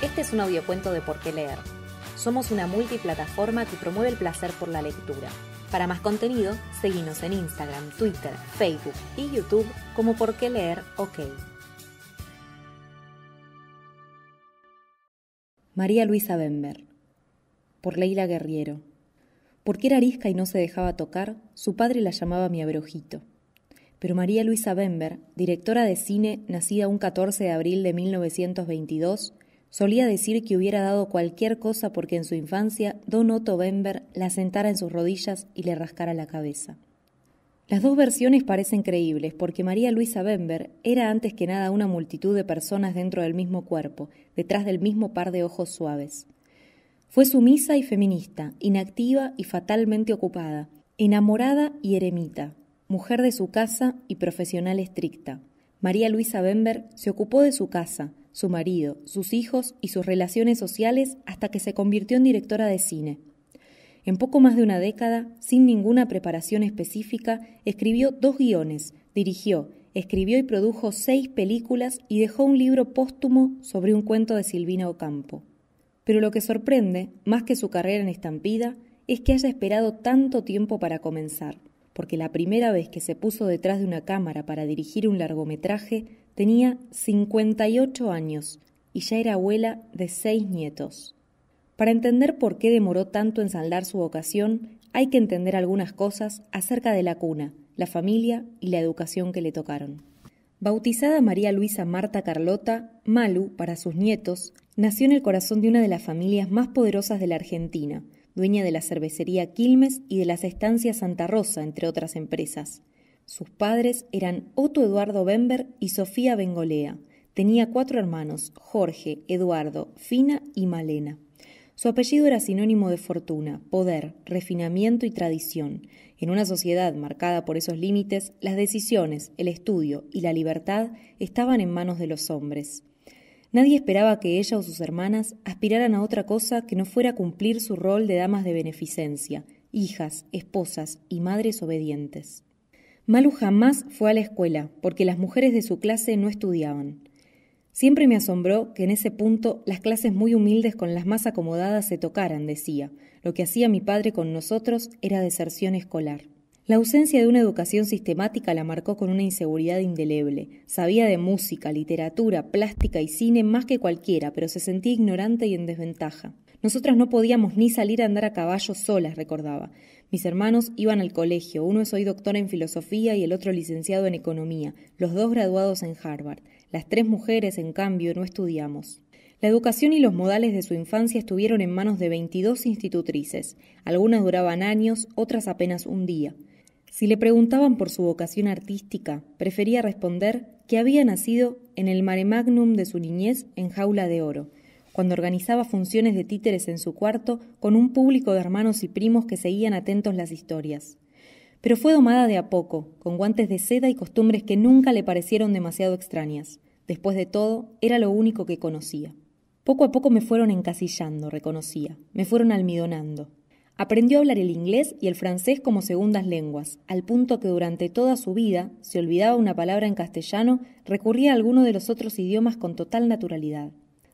Este es un audiocuento de Por qué leer. Somos una multiplataforma que promueve el placer por la lectura. Para más contenido, seguimos en Instagram, Twitter, Facebook y YouTube como Por qué leer OK. María Luisa Bember. Por Leila Guerriero. Porque era arisca y no se dejaba tocar, su padre la llamaba mi abrojito. Pero María Luisa Bember, directora de cine, nacida un 14 de abril de 1922, Solía decir que hubiera dado cualquier cosa porque en su infancia don Otto Bember la sentara en sus rodillas y le rascara la cabeza. Las dos versiones parecen creíbles porque María Luisa Bember era antes que nada una multitud de personas dentro del mismo cuerpo, detrás del mismo par de ojos suaves. Fue sumisa y feminista, inactiva y fatalmente ocupada, enamorada y eremita, mujer de su casa y profesional estricta. María Luisa Bember se ocupó de su casa, su marido, sus hijos y sus relaciones sociales hasta que se convirtió en directora de cine. En poco más de una década, sin ninguna preparación específica, escribió dos guiones, dirigió, escribió y produjo seis películas y dejó un libro póstumo sobre un cuento de Silvina Ocampo. Pero lo que sorprende, más que su carrera en estampida, es que haya esperado tanto tiempo para comenzar, porque la primera vez que se puso detrás de una cámara para dirigir un largometraje Tenía 58 años y ya era abuela de seis nietos. Para entender por qué demoró tanto en saldar su vocación, hay que entender algunas cosas acerca de la cuna, la familia y la educación que le tocaron. Bautizada María Luisa Marta Carlota, Malu, para sus nietos, nació en el corazón de una de las familias más poderosas de la Argentina, dueña de la cervecería Quilmes y de las estancias Santa Rosa, entre otras empresas. Sus padres eran Otto Eduardo Bember y Sofía Bengolea. Tenía cuatro hermanos, Jorge, Eduardo, Fina y Malena. Su apellido era sinónimo de fortuna, poder, refinamiento y tradición. En una sociedad marcada por esos límites, las decisiones, el estudio y la libertad estaban en manos de los hombres. Nadie esperaba que ella o sus hermanas aspiraran a otra cosa que no fuera cumplir su rol de damas de beneficencia, hijas, esposas y madres obedientes. Malu jamás fue a la escuela, porque las mujeres de su clase no estudiaban. Siempre me asombró que en ese punto las clases muy humildes con las más acomodadas se tocaran, decía. Lo que hacía mi padre con nosotros era deserción escolar. La ausencia de una educación sistemática la marcó con una inseguridad indeleble. Sabía de música, literatura, plástica y cine más que cualquiera, pero se sentía ignorante y en desventaja. Nosotras no podíamos ni salir a andar a caballo solas, recordaba. Mis hermanos iban al colegio, uno es hoy doctor en filosofía y el otro licenciado en economía, los dos graduados en Harvard. Las tres mujeres, en cambio, no estudiamos. La educación y los modales de su infancia estuvieron en manos de 22 institutrices. Algunas duraban años, otras apenas un día. Si le preguntaban por su vocación artística, prefería responder que había nacido en el mare magnum de su niñez en jaula de oro, cuando organizaba funciones de títeres en su cuarto con un público de hermanos y primos que seguían atentos las historias. Pero fue domada de a poco, con guantes de seda y costumbres que nunca le parecieron demasiado extrañas. Después de todo, era lo único que conocía. Poco a poco me fueron encasillando, reconocía, me fueron almidonando. Aprendió a hablar el inglés y el francés como segundas lenguas, al punto que durante toda su vida, si olvidaba una palabra en castellano, recurría a alguno de los otros idiomas con total naturalidad.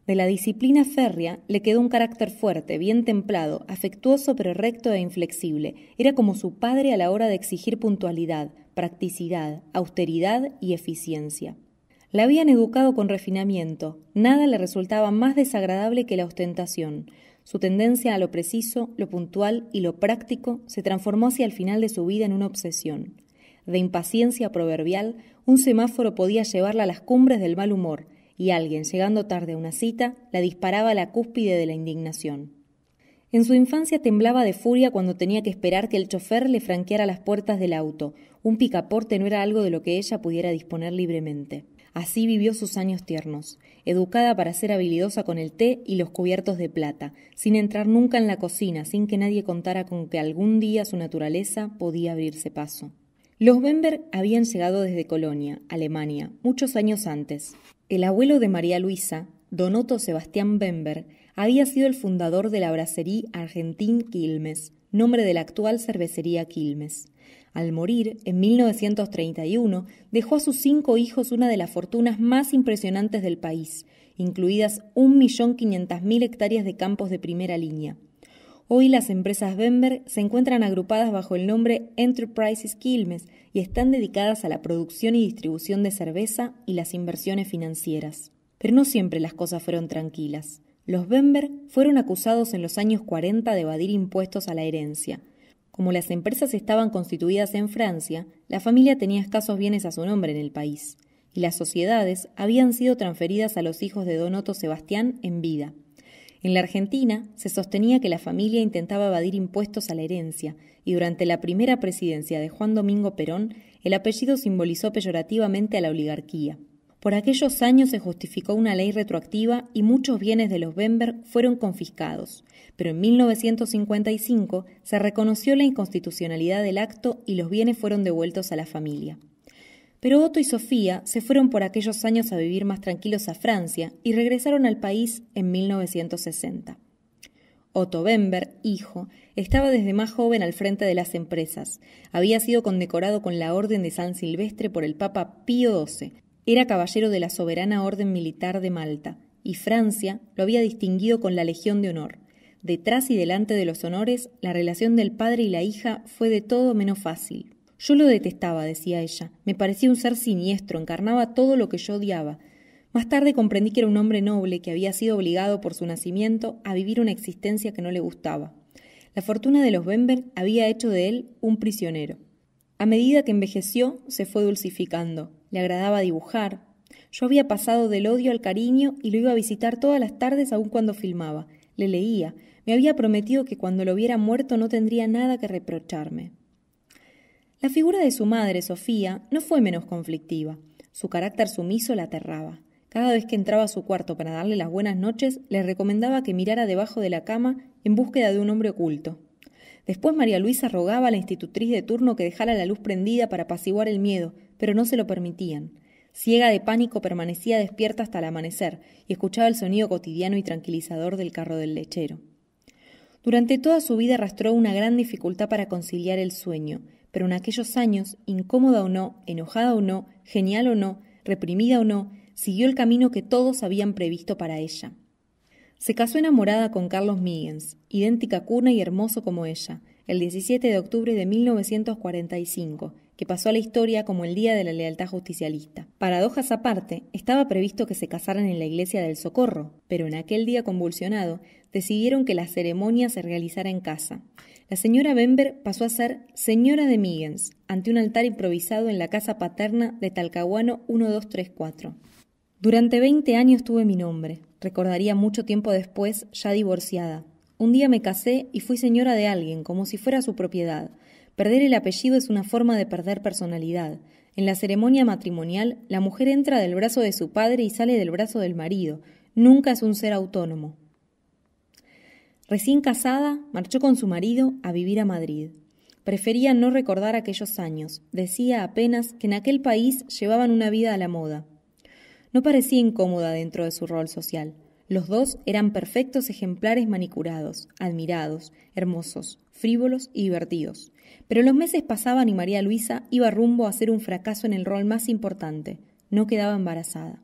De la disciplina férrea le quedó un carácter fuerte, bien templado, afectuoso pero recto e inflexible. Era como su padre a la hora de exigir puntualidad, practicidad, austeridad y eficiencia. La habían educado con refinamiento. Nada le resultaba más desagradable que la ostentación. Su tendencia a lo preciso, lo puntual y lo práctico se transformó hacia el final de su vida en una obsesión. De impaciencia proverbial, un semáforo podía llevarla a las cumbres del mal humor, y alguien, llegando tarde a una cita, la disparaba a la cúspide de la indignación. En su infancia temblaba de furia cuando tenía que esperar que el chofer le franqueara las puertas del auto. Un picaporte no era algo de lo que ella pudiera disponer libremente. Así vivió sus años tiernos, educada para ser habilidosa con el té y los cubiertos de plata, sin entrar nunca en la cocina, sin que nadie contara con que algún día su naturaleza podía abrirse paso. Los Bemberg habían llegado desde Colonia, Alemania, muchos años antes, el abuelo de María Luisa, Donoto Sebastián Bember, había sido el fundador de la Bracería Argentín Quilmes, nombre de la actual cervecería Quilmes. Al morir, en 1931, dejó a sus cinco hijos una de las fortunas más impresionantes del país, incluidas 1.500.000 hectáreas de campos de primera línea. Hoy las empresas Bember se encuentran agrupadas bajo el nombre Enterprises Quilmes y están dedicadas a la producción y distribución de cerveza y las inversiones financieras. Pero no siempre las cosas fueron tranquilas. Los Bember fueron acusados en los años 40 de evadir impuestos a la herencia. Como las empresas estaban constituidas en Francia, la familia tenía escasos bienes a su nombre en el país, y las sociedades habían sido transferidas a los hijos de Donoto Sebastián en vida. En la Argentina se sostenía que la familia intentaba evadir impuestos a la herencia, y durante la primera presidencia de Juan Domingo Perón, el apellido simbolizó peyorativamente a la oligarquía. Por aquellos años se justificó una ley retroactiva y muchos bienes de los Bemberg fueron confiscados, pero en 1955 se reconoció la inconstitucionalidad del acto y los bienes fueron devueltos a la familia. Pero Otto y Sofía se fueron por aquellos años a vivir más tranquilos a Francia y regresaron al país en 1960. Otto Bember, hijo, estaba desde más joven al frente de las empresas. Había sido condecorado con la Orden de San Silvestre por el Papa Pío XII. Era caballero de la Soberana Orden Militar de Malta, y Francia lo había distinguido con la Legión de Honor. Detrás y delante de los honores, la relación del padre y la hija fue de todo menos fácil. Yo lo detestaba, decía ella. Me parecía un ser siniestro, encarnaba todo lo que yo odiaba. Más tarde comprendí que era un hombre noble que había sido obligado por su nacimiento a vivir una existencia que no le gustaba. La fortuna de los Bember había hecho de él un prisionero. A medida que envejeció, se fue dulcificando. Le agradaba dibujar. Yo había pasado del odio al cariño y lo iba a visitar todas las tardes aun cuando filmaba. Le leía. Me había prometido que cuando lo hubiera muerto no tendría nada que reprocharme. La figura de su madre, Sofía, no fue menos conflictiva. Su carácter sumiso la aterraba. Cada vez que entraba a su cuarto para darle las buenas noches, le recomendaba que mirara debajo de la cama en búsqueda de un hombre oculto. Después María Luisa rogaba a la institutriz de turno que dejara la luz prendida para apaciguar el miedo, pero no se lo permitían. Ciega de pánico permanecía despierta hasta el amanecer y escuchaba el sonido cotidiano y tranquilizador del carro del lechero. Durante toda su vida arrastró una gran dificultad para conciliar el sueño, pero en aquellos años, incómoda o no, enojada o no, genial o no, reprimida o no, siguió el camino que todos habían previsto para ella. Se casó enamorada con Carlos Míguez, idéntica cuna y hermoso como ella, el 17 de octubre de 1945, que pasó a la historia como el Día de la Lealtad Justicialista. Paradojas aparte, estaba previsto que se casaran en la iglesia del Socorro, pero en aquel día convulsionado decidieron que la ceremonia se realizara en casa. La señora Bember pasó a ser señora de Miggins, ante un altar improvisado en la casa paterna de Talcahuano 1234. Durante 20 años tuve mi nombre, recordaría mucho tiempo después, ya divorciada. Un día me casé y fui señora de alguien, como si fuera su propiedad. Perder el apellido es una forma de perder personalidad. En la ceremonia matrimonial, la mujer entra del brazo de su padre y sale del brazo del marido. Nunca es un ser autónomo. Recién casada, marchó con su marido a vivir a Madrid. Prefería no recordar aquellos años. Decía apenas que en aquel país llevaban una vida a la moda. No parecía incómoda dentro de su rol social. Los dos eran perfectos ejemplares manicurados, admirados, hermosos, frívolos y divertidos. Pero los meses pasaban y María Luisa iba rumbo a ser un fracaso en el rol más importante. No quedaba embarazada.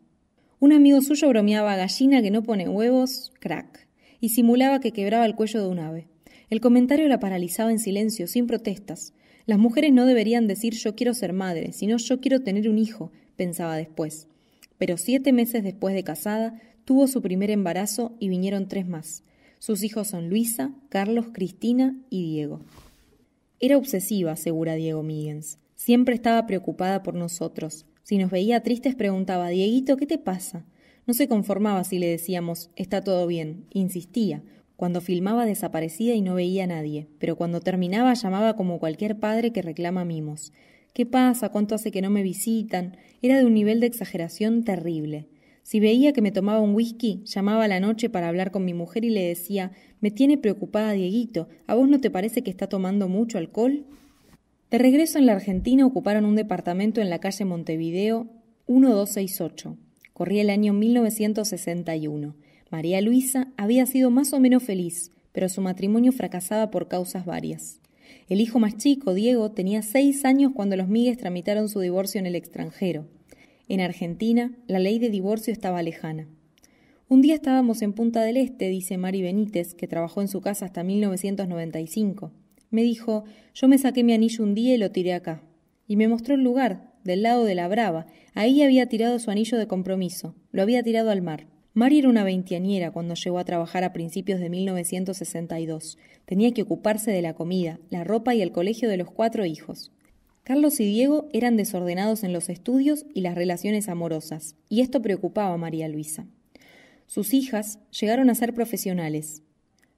Un amigo suyo bromeaba gallina que no pone huevos, crack y simulaba que quebraba el cuello de un ave. El comentario la paralizaba en silencio, sin protestas. Las mujeres no deberían decir yo quiero ser madre, sino yo quiero tener un hijo, pensaba después. Pero siete meses después de casada, tuvo su primer embarazo y vinieron tres más. Sus hijos son Luisa, Carlos, Cristina y Diego. Era obsesiva, asegura Diego Miguens. Siempre estaba preocupada por nosotros. Si nos veía tristes preguntaba, Dieguito, ¿qué te pasa? No se conformaba si le decíamos está todo bien, insistía. Cuando filmaba desaparecía y no veía a nadie, pero cuando terminaba llamaba como cualquier padre que reclama mimos. ¿Qué pasa? ¿Cuánto hace que no me visitan? Era de un nivel de exageración terrible. Si veía que me tomaba un whisky, llamaba a la noche para hablar con mi mujer y le decía Me tiene preocupada Dieguito, ¿a vos no te parece que está tomando mucho alcohol? De regreso en la Argentina ocuparon un departamento en la calle Montevideo 1268. Corría el año 1961. María Luisa había sido más o menos feliz, pero su matrimonio fracasaba por causas varias. El hijo más chico, Diego, tenía seis años cuando los Migues tramitaron su divorcio en el extranjero. En Argentina, la ley de divorcio estaba lejana. Un día estábamos en Punta del Este, dice Mari Benítez, que trabajó en su casa hasta 1995. Me dijo, yo me saqué mi anillo un día y lo tiré acá. Y me mostró el lugar, del lado de la Brava. Ahí había tirado su anillo de compromiso. Lo había tirado al mar. Mari era una veintiañera cuando llegó a trabajar a principios de 1962. Tenía que ocuparse de la comida, la ropa y el colegio de los cuatro hijos. Carlos y Diego eran desordenados en los estudios y las relaciones amorosas, y esto preocupaba a María Luisa. Sus hijas llegaron a ser profesionales.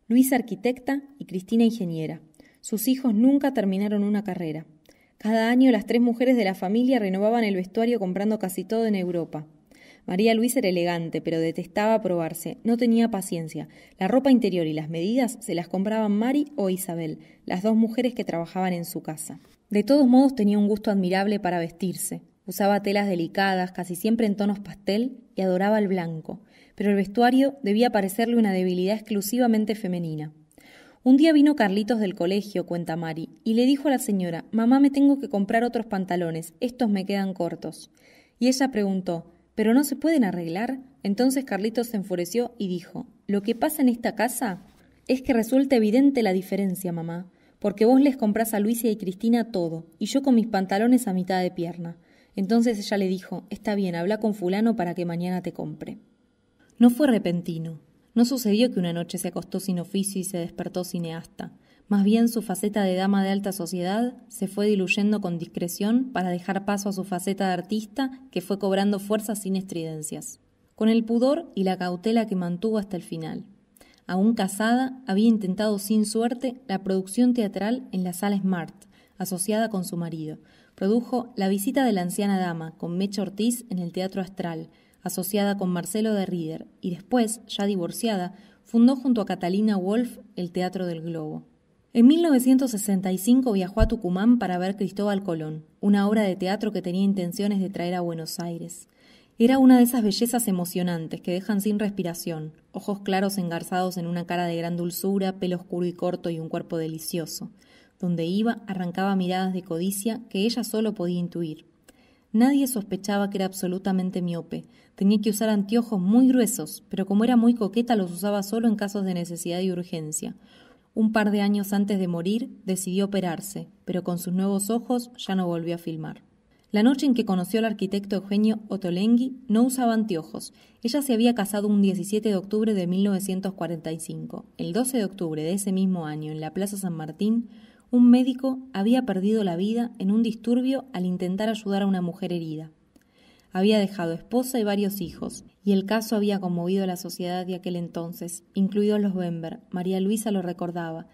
Luisa arquitecta y Cristina ingeniera. Sus hijos nunca terminaron una carrera. Cada año las tres mujeres de la familia renovaban el vestuario comprando casi todo en Europa. María Luisa era elegante, pero detestaba probarse, no tenía paciencia. La ropa interior y las medidas se las compraban Mari o Isabel, las dos mujeres que trabajaban en su casa. De todos modos tenía un gusto admirable para vestirse. Usaba telas delicadas, casi siempre en tonos pastel, y adoraba el blanco, pero el vestuario debía parecerle una debilidad exclusivamente femenina. Un día vino Carlitos del colegio, cuenta Mari, y le dijo a la señora, Mamá, me tengo que comprar otros pantalones, estos me quedan cortos. Y ella preguntó, ¿pero no se pueden arreglar? Entonces Carlitos se enfureció y dijo, Lo que pasa en esta casa es que resulta evidente la diferencia, mamá, porque vos les comprás a Luisa y Cristina todo, y yo con mis pantalones a mitad de pierna. Entonces ella le dijo, Está bien, habla con fulano para que mañana te compre. No fue repentino, no sucedió que una noche se acostó sin oficio y se despertó cineasta. Más bien su faceta de dama de alta sociedad se fue diluyendo con discreción para dejar paso a su faceta de artista que fue cobrando fuerzas sin estridencias, con el pudor y la cautela que mantuvo hasta el final. Aún casada, había intentado sin suerte la producción teatral en la sala Smart, asociada con su marido. Produjo La visita de la anciana dama con Mecha Ortiz en el Teatro Astral, asociada con Marcelo de Rieder, y después, ya divorciada, fundó junto a Catalina Wolf el Teatro del Globo. En 1965 viajó a Tucumán para ver Cristóbal Colón, una obra de teatro que tenía intenciones de traer a Buenos Aires. Era una de esas bellezas emocionantes que dejan sin respiración, ojos claros engarzados en una cara de gran dulzura, pelo oscuro y corto y un cuerpo delicioso. Donde iba arrancaba miradas de codicia que ella solo podía intuir. Nadie sospechaba que era absolutamente miope. Tenía que usar anteojos muy gruesos, pero como era muy coqueta los usaba solo en casos de necesidad y urgencia. Un par de años antes de morir, decidió operarse, pero con sus nuevos ojos ya no volvió a filmar. La noche en que conoció al arquitecto Eugenio Otolenghi no usaba anteojos. Ella se había casado un 17 de octubre de 1945. El 12 de octubre de ese mismo año, en la Plaza San Martín, un médico había perdido la vida en un disturbio al intentar ayudar a una mujer herida. Había dejado esposa y varios hijos, y el caso había conmovido a la sociedad de aquel entonces, incluidos los Bember, María Luisa lo recordaba.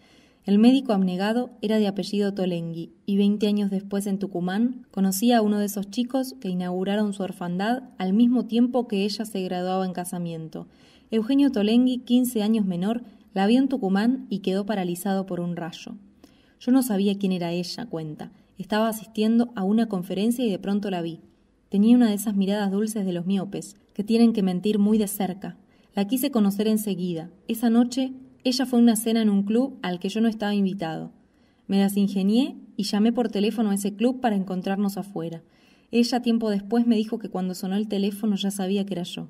El médico abnegado era de apellido Tolengui, y veinte años después en Tucumán conocía a uno de esos chicos que inauguraron su orfandad al mismo tiempo que ella se graduaba en casamiento. Eugenio Tolengui, quince años menor, la vio en Tucumán y quedó paralizado por un rayo. Yo no sabía quién era ella, cuenta. Estaba asistiendo a una conferencia y de pronto la vi. Tenía una de esas miradas dulces de los miopes, que tienen que mentir muy de cerca. La quise conocer enseguida. Esa noche, ella fue a una cena en un club al que yo no estaba invitado. Me las ingenié y llamé por teléfono a ese club para encontrarnos afuera. Ella tiempo después me dijo que cuando sonó el teléfono ya sabía que era yo.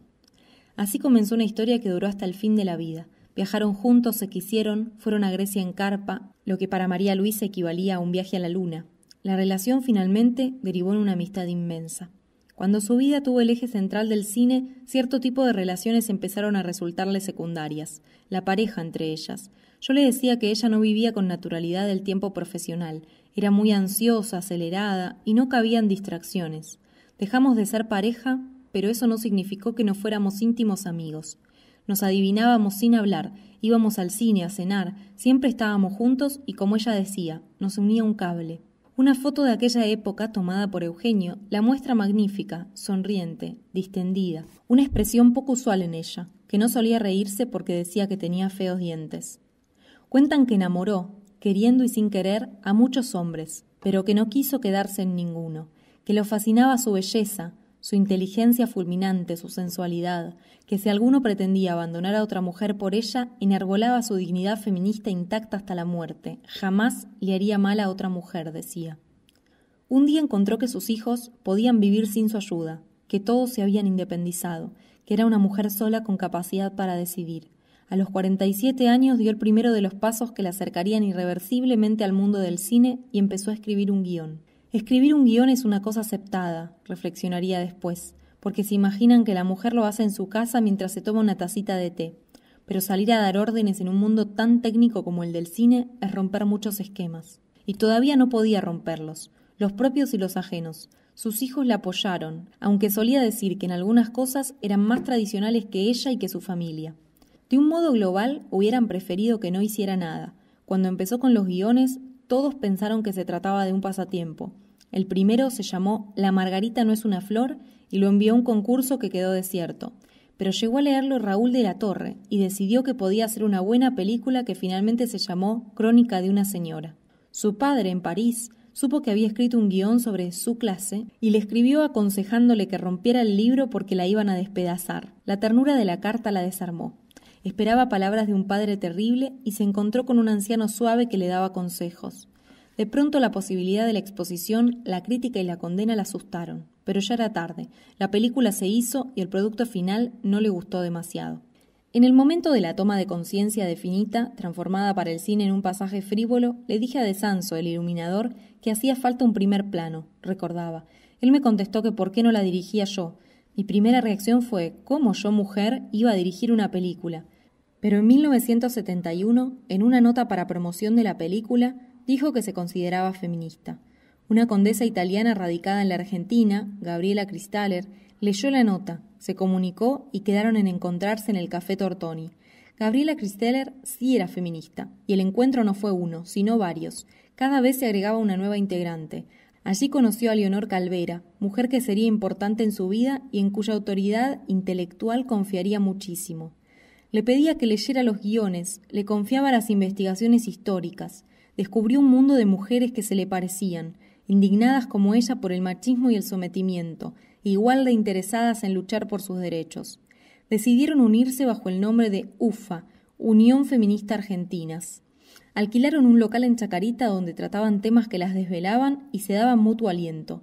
Así comenzó una historia que duró hasta el fin de la vida. Viajaron juntos, se quisieron, fueron a Grecia en carpa, lo que para María Luisa equivalía a un viaje a la luna. La relación finalmente derivó en una amistad inmensa. Cuando su vida tuvo el eje central del cine, cierto tipo de relaciones empezaron a resultarle secundarias, la pareja entre ellas. Yo le decía que ella no vivía con naturalidad el tiempo profesional, era muy ansiosa, acelerada, y no cabían distracciones. Dejamos de ser pareja, pero eso no significó que no fuéramos íntimos amigos. Nos adivinábamos sin hablar, íbamos al cine, a cenar, siempre estábamos juntos y como ella decía, nos unía un cable. Una foto de aquella época tomada por Eugenio la muestra magnífica, sonriente, distendida, una expresión poco usual en ella, que no solía reírse porque decía que tenía feos dientes. Cuentan que enamoró, queriendo y sin querer, a muchos hombres, pero que no quiso quedarse en ninguno, que lo fascinaba su belleza, su inteligencia fulminante, su sensualidad, que si alguno pretendía abandonar a otra mujer por ella, enarbolaba su dignidad feminista intacta hasta la muerte. Jamás le haría mal a otra mujer, decía. Un día encontró que sus hijos podían vivir sin su ayuda, que todos se habían independizado, que era una mujer sola con capacidad para decidir. A los 47 años dio el primero de los pasos que la acercarían irreversiblemente al mundo del cine y empezó a escribir un guión. Escribir un guión es una cosa aceptada, reflexionaría después, porque se imaginan que la mujer lo hace en su casa mientras se toma una tacita de té. Pero salir a dar órdenes en un mundo tan técnico como el del cine es romper muchos esquemas. Y todavía no podía romperlos, los propios y los ajenos. Sus hijos la apoyaron, aunque solía decir que en algunas cosas eran más tradicionales que ella y que su familia. De un modo global hubieran preferido que no hiciera nada. Cuando empezó con los guiones, todos pensaron que se trataba de un pasatiempo. El primero se llamó La Margarita no es una flor y lo envió a un concurso que quedó desierto. Pero llegó a leerlo Raúl de la Torre y decidió que podía hacer una buena película que finalmente se llamó Crónica de una señora. Su padre, en París, supo que había escrito un guión sobre su clase y le escribió aconsejándole que rompiera el libro porque la iban a despedazar. La ternura de la carta la desarmó. Esperaba palabras de un padre terrible y se encontró con un anciano suave que le daba consejos. De pronto la posibilidad de la exposición, la crítica y la condena la asustaron, pero ya era tarde. La película se hizo y el producto final no le gustó demasiado. En el momento de la toma de conciencia definita, transformada para el cine en un pasaje frívolo, le dije a De Sanso, el iluminador, que hacía falta un primer plano, recordaba. Él me contestó que por qué no la dirigía yo. Mi primera reacción fue, ¿cómo yo, mujer, iba a dirigir una película? pero en 1971, en una nota para promoción de la película, dijo que se consideraba feminista. Una condesa italiana radicada en la Argentina, Gabriela Cristaller, leyó la nota, se comunicó y quedaron en encontrarse en el Café Tortoni. Gabriela Cristaller sí era feminista, y el encuentro no fue uno, sino varios. Cada vez se agregaba una nueva integrante. Allí conoció a Leonor Calvera, mujer que sería importante en su vida y en cuya autoridad intelectual confiaría muchísimo. Le pedía que leyera los guiones, le confiaba las investigaciones históricas. Descubrió un mundo de mujeres que se le parecían, indignadas como ella por el machismo y el sometimiento, e igual de interesadas en luchar por sus derechos. Decidieron unirse bajo el nombre de UFA, Unión Feminista Argentinas. Alquilaron un local en Chacarita donde trataban temas que las desvelaban y se daban mutuo aliento.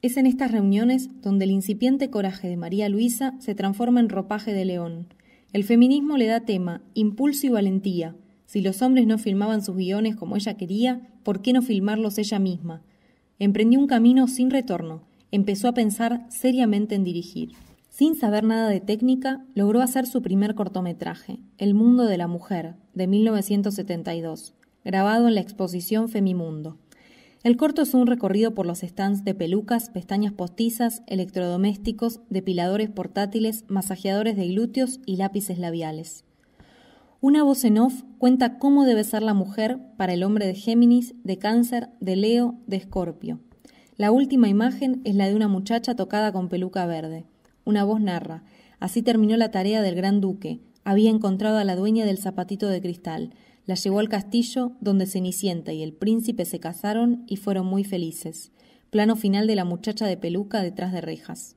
Es en estas reuniones donde el incipiente coraje de María Luisa se transforma en ropaje de león. El feminismo le da tema, impulso y valentía. Si los hombres no filmaban sus guiones como ella quería, ¿por qué no filmarlos ella misma? Emprendió un camino sin retorno. Empezó a pensar seriamente en dirigir. Sin saber nada de técnica, logró hacer su primer cortometraje, El Mundo de la Mujer, de 1972, grabado en la exposición Femimundo. El corto es un recorrido por los stands de pelucas, pestañas postizas, electrodomésticos, depiladores portátiles, masajeadores de glúteos y lápices labiales. Una voz en off cuenta cómo debe ser la mujer para el hombre de Géminis, de Cáncer, de Leo, de Escorpio. La última imagen es la de una muchacha tocada con peluca verde. Una voz narra, así terminó la tarea del gran duque, había encontrado a la dueña del zapatito de cristal, la llevó al castillo donde Cenicienta y el príncipe se casaron y fueron muy felices. Plano final de la muchacha de peluca detrás de rejas.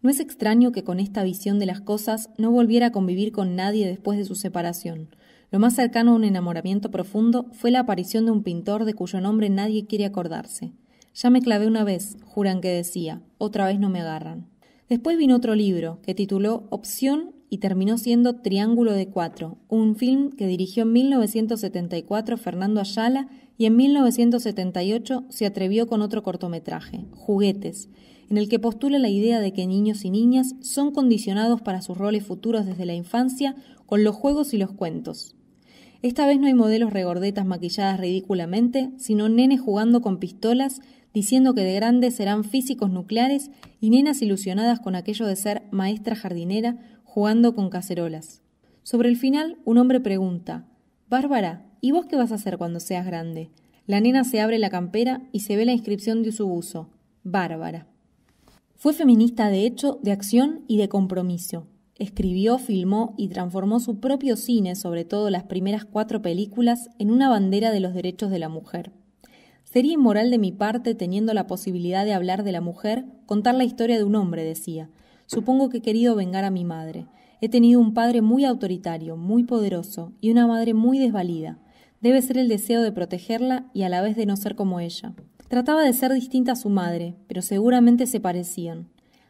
No es extraño que con esta visión de las cosas no volviera a convivir con nadie después de su separación. Lo más cercano a un enamoramiento profundo fue la aparición de un pintor de cuyo nombre nadie quiere acordarse. Ya me clavé una vez, juran que decía, otra vez no me agarran. Después vino otro libro, que tituló Opción y terminó siendo Triángulo de Cuatro, un film que dirigió en 1974 Fernando Ayala y en 1978 se atrevió con otro cortometraje, Juguetes, en el que postula la idea de que niños y niñas son condicionados para sus roles futuros desde la infancia con los juegos y los cuentos. Esta vez no hay modelos regordetas maquilladas ridículamente, sino nenes jugando con pistolas, diciendo que de grandes serán físicos nucleares y nenas ilusionadas con aquello de ser maestra jardinera jugando con cacerolas. Sobre el final, un hombre pregunta, Bárbara, ¿y vos qué vas a hacer cuando seas grande? La nena se abre la campera y se ve la inscripción de usubuso, Bárbara. Fue feminista de hecho, de acción y de compromiso. Escribió, filmó y transformó su propio cine, sobre todo las primeras cuatro películas, en una bandera de los derechos de la mujer. Sería inmoral de mi parte, teniendo la posibilidad de hablar de la mujer, contar la historia de un hombre, decía, Supongo que he querido vengar a mi madre. He tenido un padre muy autoritario, muy poderoso, y una madre muy desvalida. Debe ser el deseo de protegerla y a la vez de no ser como ella. Trataba de ser distinta a su madre, pero seguramente se parecían.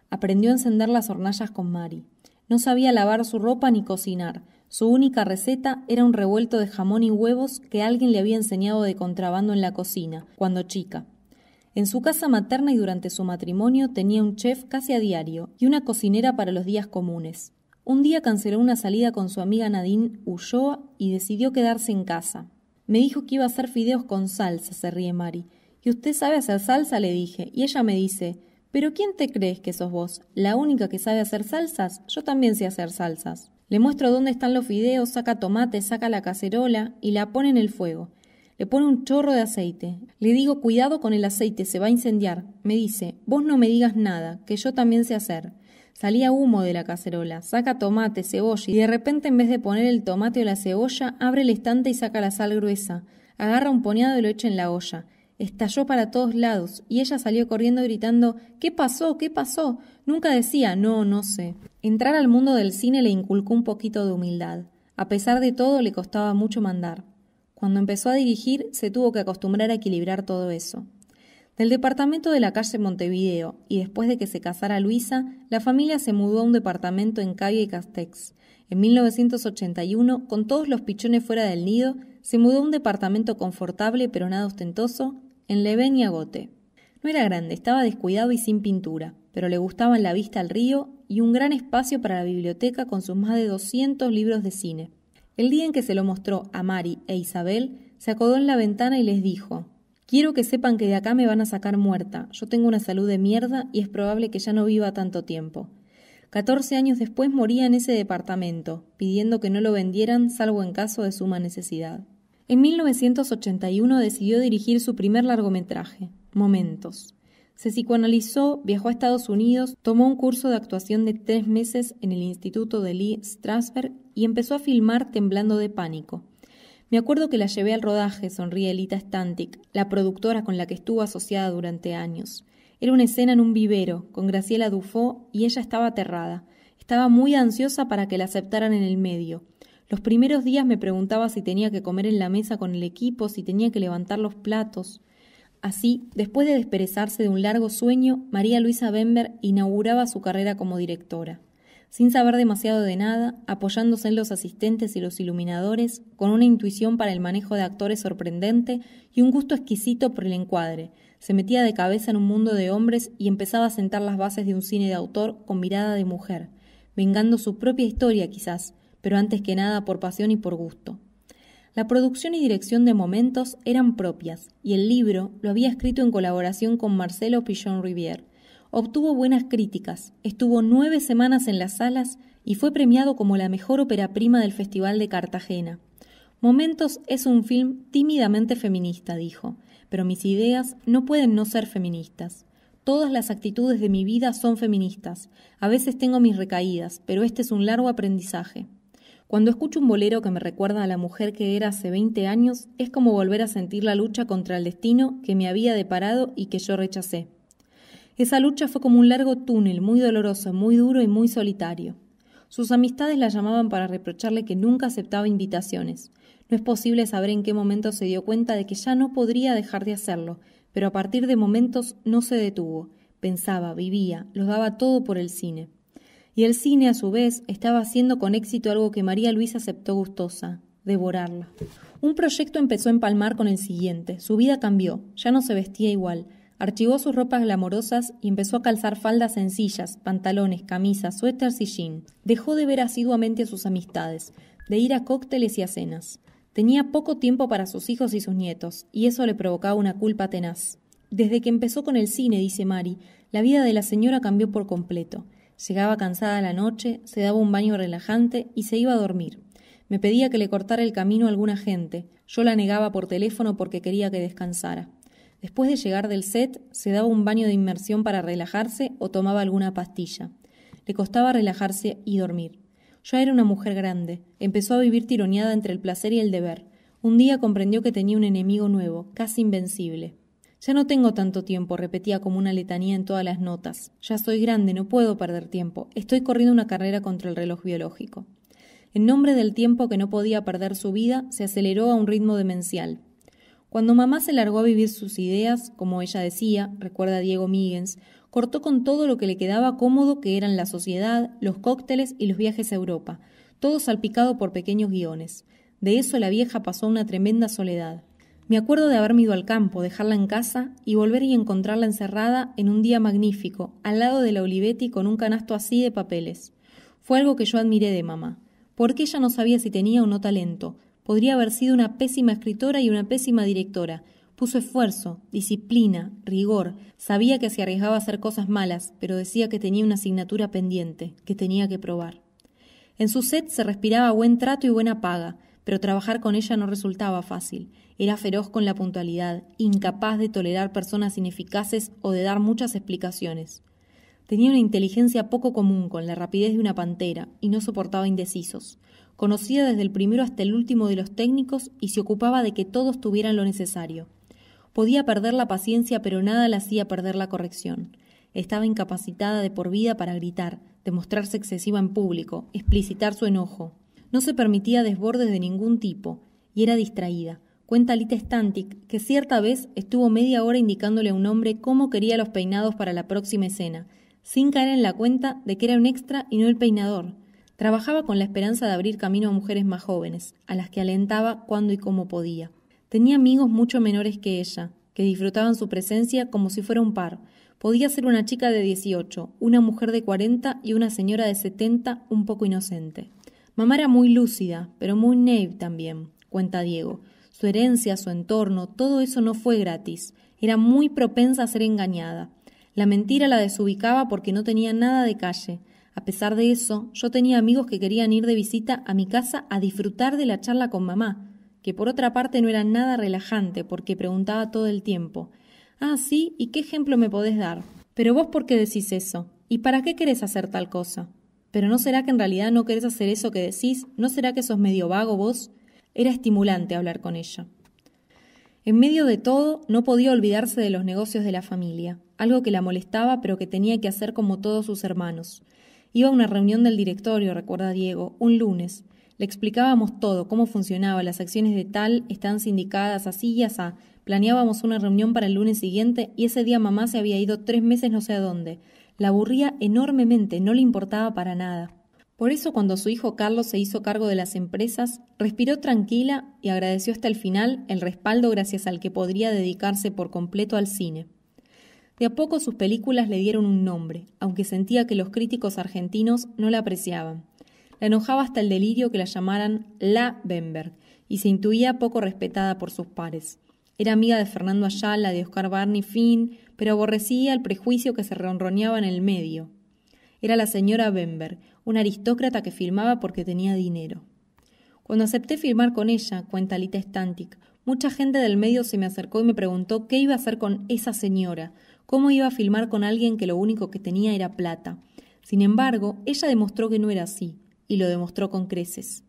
Aprendió a encender las hornallas con Mari. No sabía lavar su ropa ni cocinar. Su única receta era un revuelto de jamón y huevos que alguien le había enseñado de contrabando en la cocina, cuando chica. En su casa materna y durante su matrimonio tenía un chef casi a diario y una cocinera para los días comunes. Un día canceló una salida con su amiga Nadine Ulloa y decidió quedarse en casa. Me dijo que iba a hacer fideos con salsa, se ríe Mari. ¿Y usted sabe hacer salsa? le dije. Y ella me dice, ¿pero quién te crees que sos vos? ¿La única que sabe hacer salsas? Yo también sé hacer salsas. Le muestro dónde están los fideos, saca tomate, saca la cacerola y la pone en el fuego. Le pone un chorro de aceite. Le digo, cuidado con el aceite, se va a incendiar. Me dice, vos no me digas nada, que yo también sé hacer. Salía humo de la cacerola, saca tomate, cebolla, y de repente en vez de poner el tomate o la cebolla, abre el estante y saca la sal gruesa. Agarra un puñado y lo echa en la olla. Estalló para todos lados, y ella salió corriendo gritando ¿Qué pasó? ¿Qué pasó? Nunca decía no, no sé. Entrar al mundo del cine le inculcó un poquito de humildad. A pesar de todo le costaba mucho mandar. Cuando empezó a dirigir, se tuvo que acostumbrar a equilibrar todo eso. Del departamento de la calle Montevideo y después de que se casara Luisa, la familia se mudó a un departamento en Calle Castex. En 1981, con todos los pichones fuera del nido, se mudó a un departamento confortable pero nada ostentoso en Leven y Agote. No era grande, estaba descuidado y sin pintura, pero le gustaban la vista al río y un gran espacio para la biblioteca con sus más de 200 libros de cine. El día en que se lo mostró a Mari e Isabel, se acodó en la ventana y les dijo Quiero que sepan que de acá me van a sacar muerta. Yo tengo una salud de mierda y es probable que ya no viva tanto tiempo. Catorce años después moría en ese departamento, pidiendo que no lo vendieran salvo en caso de suma necesidad. En 1981 decidió dirigir su primer largometraje, Momentos. Se psicoanalizó, viajó a Estados Unidos, tomó un curso de actuación de tres meses en el Instituto de Lee Strasberg y empezó a filmar temblando de pánico. Me acuerdo que la llevé al rodaje, sonríe Elita Stantic, la productora con la que estuvo asociada durante años. Era una escena en un vivero, con Graciela Dufó, y ella estaba aterrada. Estaba muy ansiosa para que la aceptaran en el medio. Los primeros días me preguntaba si tenía que comer en la mesa con el equipo, si tenía que levantar los platos. Así, después de desperezarse de un largo sueño, María Luisa Bember inauguraba su carrera como directora. Sin saber demasiado de nada, apoyándose en los asistentes y los iluminadores, con una intuición para el manejo de actores sorprendente y un gusto exquisito por el encuadre, se metía de cabeza en un mundo de hombres y empezaba a sentar las bases de un cine de autor con mirada de mujer, vengando su propia historia quizás, pero antes que nada por pasión y por gusto. La producción y dirección de momentos eran propias, y el libro lo había escrito en colaboración con Marcelo Pillon Rivière. Obtuvo buenas críticas, estuvo nueve semanas en las salas y fue premiado como la mejor ópera prima del Festival de Cartagena. Momentos es un film tímidamente feminista, dijo, pero mis ideas no pueden no ser feministas. Todas las actitudes de mi vida son feministas. A veces tengo mis recaídas, pero este es un largo aprendizaje. Cuando escucho un bolero que me recuerda a la mujer que era hace 20 años, es como volver a sentir la lucha contra el destino que me había deparado y que yo rechacé. Esa lucha fue como un largo túnel, muy doloroso, muy duro y muy solitario. Sus amistades la llamaban para reprocharle que nunca aceptaba invitaciones. No es posible saber en qué momento se dio cuenta de que ya no podría dejar de hacerlo, pero a partir de momentos no se detuvo. Pensaba, vivía, lo daba todo por el cine y el cine, a su vez, estaba haciendo con éxito algo que María Luisa aceptó gustosa, devorarla. Un proyecto empezó a empalmar con el siguiente. Su vida cambió, ya no se vestía igual. Archivó sus ropas glamorosas y empezó a calzar faldas sencillas, pantalones, camisas, suéteres y jeans. Dejó de ver asiduamente a sus amistades, de ir a cócteles y a cenas. Tenía poco tiempo para sus hijos y sus nietos, y eso le provocaba una culpa tenaz. Desde que empezó con el cine, dice Mari, la vida de la señora cambió por completo. Llegaba cansada la noche, se daba un baño relajante y se iba a dormir. Me pedía que le cortara el camino a alguna gente. Yo la negaba por teléfono porque quería que descansara. Después de llegar del set, se daba un baño de inmersión para relajarse o tomaba alguna pastilla. Le costaba relajarse y dormir. Yo era una mujer grande. Empezó a vivir tironeada entre el placer y el deber. Un día comprendió que tenía un enemigo nuevo, casi invencible. Ya no tengo tanto tiempo, repetía como una letanía en todas las notas. Ya soy grande, no puedo perder tiempo. Estoy corriendo una carrera contra el reloj biológico. En nombre del tiempo que no podía perder su vida, se aceleró a un ritmo demencial. Cuando mamá se largó a vivir sus ideas, como ella decía, recuerda Diego Míguez, cortó con todo lo que le quedaba cómodo, que eran la sociedad, los cócteles y los viajes a Europa, todo salpicado por pequeños guiones. De eso la vieja pasó una tremenda soledad. Me acuerdo de haberme ido al campo, dejarla en casa y volver y encontrarla encerrada en un día magnífico, al lado de la Olivetti con un canasto así de papeles. Fue algo que yo admiré de mamá, porque ella no sabía si tenía o no talento. Podría haber sido una pésima escritora y una pésima directora. Puso esfuerzo, disciplina, rigor. Sabía que se arriesgaba a hacer cosas malas, pero decía que tenía una asignatura pendiente, que tenía que probar. En su set se respiraba buen trato y buena paga pero trabajar con ella no resultaba fácil. Era feroz con la puntualidad, incapaz de tolerar personas ineficaces o de dar muchas explicaciones. Tenía una inteligencia poco común con la rapidez de una pantera y no soportaba indecisos. Conocía desde el primero hasta el último de los técnicos y se ocupaba de que todos tuvieran lo necesario. Podía perder la paciencia, pero nada le hacía perder la corrección. Estaba incapacitada de por vida para gritar, demostrarse excesiva en público, explicitar su enojo. No se permitía desbordes de ningún tipo, y era distraída. Cuenta Lita Stantic que cierta vez estuvo media hora indicándole a un hombre cómo quería los peinados para la próxima escena, sin caer en la cuenta de que era un extra y no el peinador. Trabajaba con la esperanza de abrir camino a mujeres más jóvenes, a las que alentaba cuando y como podía. Tenía amigos mucho menores que ella, que disfrutaban su presencia como si fuera un par. Podía ser una chica de 18, una mujer de 40 y una señora de 70 un poco inocente. Mamá era muy lúcida, pero muy naive también, cuenta Diego. Su herencia, su entorno, todo eso no fue gratis. Era muy propensa a ser engañada. La mentira la desubicaba porque no tenía nada de calle. A pesar de eso, yo tenía amigos que querían ir de visita a mi casa a disfrutar de la charla con mamá, que por otra parte no era nada relajante porque preguntaba todo el tiempo. Ah, sí, ¿y qué ejemplo me podés dar? Pero vos por qué decís eso? ¿Y para qué querés hacer tal cosa? Pero ¿no será que en realidad no querés hacer eso que decís? ¿No será que sos medio vago vos? Era estimulante hablar con ella. En medio de todo, no podía olvidarse de los negocios de la familia, algo que la molestaba pero que tenía que hacer como todos sus hermanos. Iba a una reunión del directorio, recuerda Diego, un lunes. Le explicábamos todo, cómo funcionaba, las acciones de tal están sindicadas así y así. Planeábamos una reunión para el lunes siguiente y ese día mamá se había ido tres meses no sé a dónde. La aburría enormemente, no le importaba para nada. Por eso cuando su hijo Carlos se hizo cargo de las empresas, respiró tranquila y agradeció hasta el final el respaldo gracias al que podría dedicarse por completo al cine. De a poco sus películas le dieron un nombre, aunque sentía que los críticos argentinos no la apreciaban. La enojaba hasta el delirio que la llamaran La Bemberg y se intuía poco respetada por sus pares. Era amiga de Fernando Ayala, de Oscar Barney Finn, pero aborrecía el prejuicio que se ronroneaba en el medio. Era la señora Bember, una aristócrata que filmaba porque tenía dinero. Cuando acepté filmar con ella, cuenta Lita Stantic, mucha gente del medio se me acercó y me preguntó qué iba a hacer con esa señora, cómo iba a filmar con alguien que lo único que tenía era plata. Sin embargo, ella demostró que no era así, y lo demostró con creces.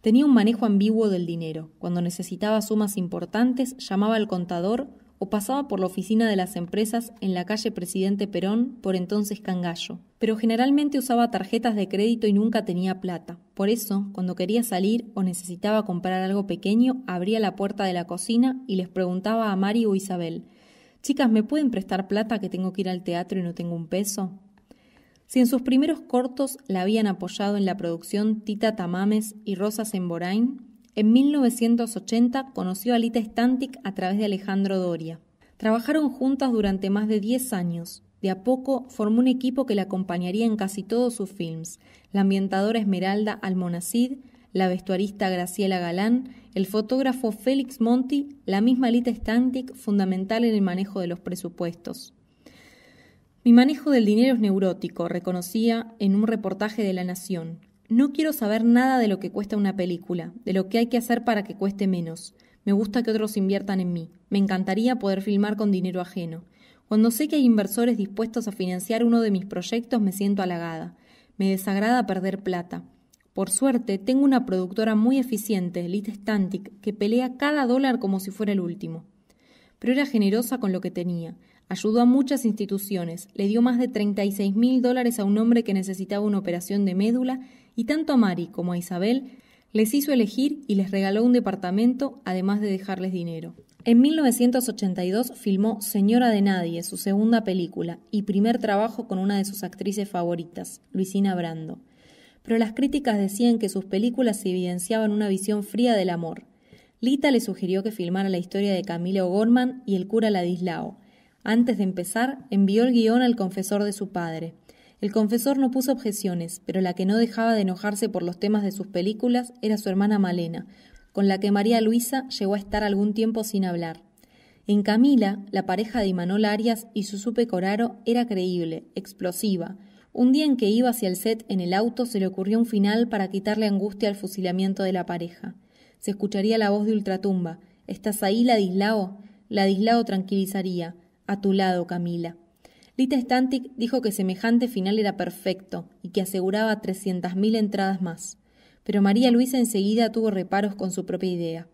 Tenía un manejo ambiguo del dinero. Cuando necesitaba sumas importantes, llamaba al contador o pasaba por la oficina de las empresas en la calle Presidente Perón, por entonces Cangallo. Pero generalmente usaba tarjetas de crédito y nunca tenía plata. Por eso, cuando quería salir o necesitaba comprar algo pequeño, abría la puerta de la cocina y les preguntaba a Mari o Isabel, Chicas, ¿me pueden prestar plata que tengo que ir al teatro y no tengo un peso? Si en sus primeros cortos la habían apoyado en la producción Tita Tamames y Rosas en Borain. En 1980 conoció a Lita Stantic a través de Alejandro Doria. Trabajaron juntas durante más de 10 años. De a poco formó un equipo que la acompañaría en casi todos sus films: la ambientadora Esmeralda Almonacid, la vestuarista Graciela Galán, el fotógrafo Félix Monti, la misma Lita Stantic, fundamental en el manejo de los presupuestos. Mi manejo del dinero es neurótico, reconocía en un reportaje de La Nación. No quiero saber nada de lo que cuesta una película, de lo que hay que hacer para que cueste menos. Me gusta que otros inviertan en mí. Me encantaría poder filmar con dinero ajeno. Cuando sé que hay inversores dispuestos a financiar uno de mis proyectos me siento halagada. Me desagrada perder plata. Por suerte, tengo una productora muy eficiente, Elite Stantic, que pelea cada dólar como si fuera el último. Pero era generosa con lo que tenía. Ayudó a muchas instituciones, le dio más de seis mil dólares a un hombre que necesitaba una operación de médula y tanto a Mari como a Isabel les hizo elegir y les regaló un departamento, además de dejarles dinero. En 1982 filmó Señora de Nadie, su segunda película, y primer trabajo con una de sus actrices favoritas, Luisina Brando. Pero las críticas decían que sus películas evidenciaban una visión fría del amor. Lita le sugirió que filmara la historia de Camilo O'Gorman y el cura Ladislao. Antes de empezar, envió el guión al confesor de su padre. El confesor no puso objeciones, pero la que no dejaba de enojarse por los temas de sus películas era su hermana Malena, con la que María Luisa llegó a estar algún tiempo sin hablar. En Camila, la pareja de Imanol Arias y Susupe Coraro era creíble, explosiva. Un día en que iba hacia el set en el auto se le ocurrió un final para quitarle angustia al fusilamiento de la pareja. Se escucharía la voz de Ultratumba. ¿Estás ahí, Ladislao? Ladislao tranquilizaría. A tu lado, Camila. Lita Stantic dijo que semejante final era perfecto y que aseguraba 300.000 entradas más. Pero María Luisa enseguida tuvo reparos con su propia idea.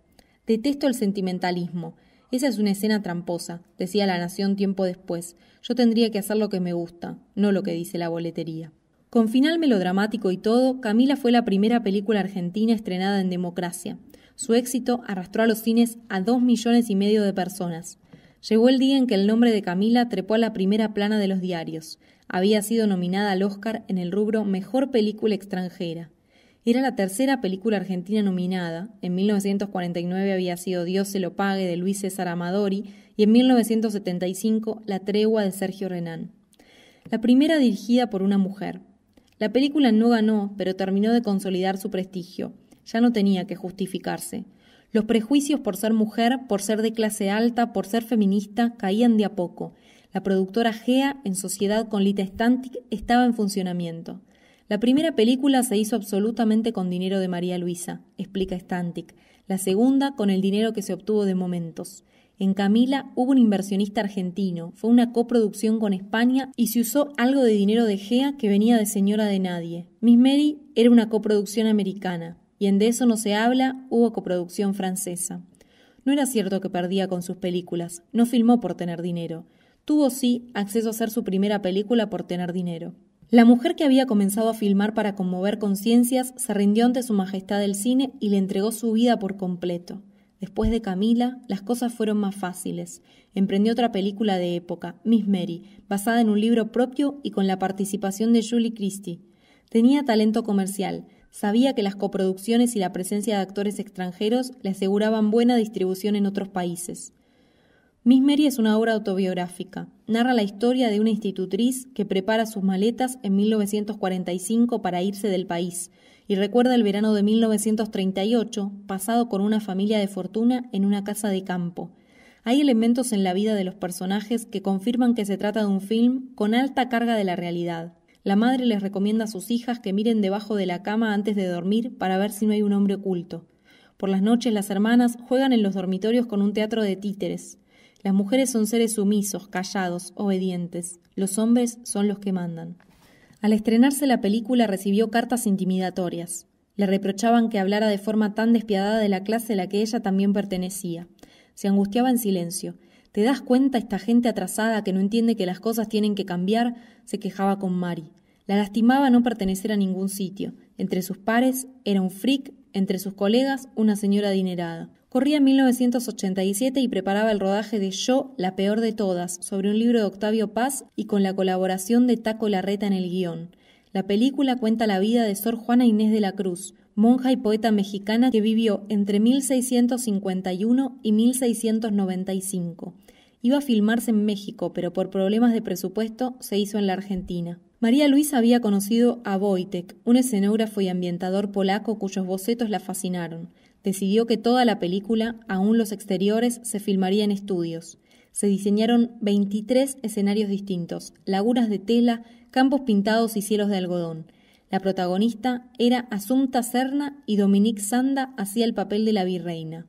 Detesto el sentimentalismo. Esa es una escena tramposa, decía La Nación tiempo después. Yo tendría que hacer lo que me gusta, no lo que dice la boletería. Con final melodramático y todo, Camila fue la primera película argentina estrenada en democracia. Su éxito arrastró a los cines a dos millones y medio de personas. Llegó el día en que el nombre de Camila trepó a la primera plana de los diarios. Había sido nominada al Oscar en el rubro Mejor Película Extranjera. Era la tercera película argentina nominada. En 1949 había sido Dios se lo pague de Luis César Amadori y en 1975 La tregua de Sergio Renán. La primera dirigida por una mujer. La película no ganó, pero terminó de consolidar su prestigio. Ya no tenía que justificarse. Los prejuicios por ser mujer, por ser de clase alta, por ser feminista, caían de a poco. La productora Gea, en sociedad con Lita Stantic, estaba en funcionamiento. La primera película se hizo absolutamente con dinero de María Luisa, explica Stantic. La segunda con el dinero que se obtuvo de momentos. En Camila hubo un inversionista argentino, fue una coproducción con España y se usó algo de dinero de Gea que venía de Señora de Nadie. Miss Mary era una coproducción americana y en De eso no se habla hubo coproducción francesa. No era cierto que perdía con sus películas, no filmó por tener dinero. Tuvo sí acceso a hacer su primera película por tener dinero. La mujer que había comenzado a filmar para conmover conciencias se rindió ante su majestad del cine y le entregó su vida por completo. Después de Camila, las cosas fueron más fáciles. Emprendió otra película de época, Miss Mary, basada en un libro propio y con la participación de Julie Christie. Tenía talento comercial, Sabía que las coproducciones y la presencia de actores extranjeros le aseguraban buena distribución en otros países. Miss Mary es una obra autobiográfica. Narra la historia de una institutriz que prepara sus maletas en 1945 para irse del país y recuerda el verano de 1938 pasado con una familia de fortuna en una casa de campo. Hay elementos en la vida de los personajes que confirman que se trata de un film con alta carga de la realidad. La madre les recomienda a sus hijas que miren debajo de la cama antes de dormir para ver si no hay un hombre oculto. Por las noches las hermanas juegan en los dormitorios con un teatro de títeres. Las mujeres son seres sumisos, callados, obedientes. Los hombres son los que mandan. Al estrenarse la película recibió cartas intimidatorias. Le reprochaban que hablara de forma tan despiadada de la clase a la que ella también pertenecía. Se angustiaba en silencio. ¿Te das cuenta esta gente atrasada que no entiende que las cosas tienen que cambiar? se quejaba con Mari. La lastimaba no pertenecer a ningún sitio. Entre sus pares era un freak, entre sus colegas una señora adinerada. Corría 1987 y preparaba el rodaje de Yo, la peor de todas, sobre un libro de Octavio Paz y con la colaboración de Taco Larreta en el guión. La película cuenta la vida de Sor Juana Inés de la Cruz, monja y poeta mexicana que vivió entre 1651 y 1695. Iba a filmarse en México, pero por problemas de presupuesto se hizo en la Argentina. María Luisa había conocido a Wojtek, un escenógrafo y ambientador polaco cuyos bocetos la fascinaron. Decidió que toda la película, aún los exteriores, se filmaría en estudios. Se diseñaron 23 escenarios distintos, lagunas de tela, campos pintados y cielos de algodón. La protagonista era Asunta Serna y Dominique Sanda hacía el papel de la virreina.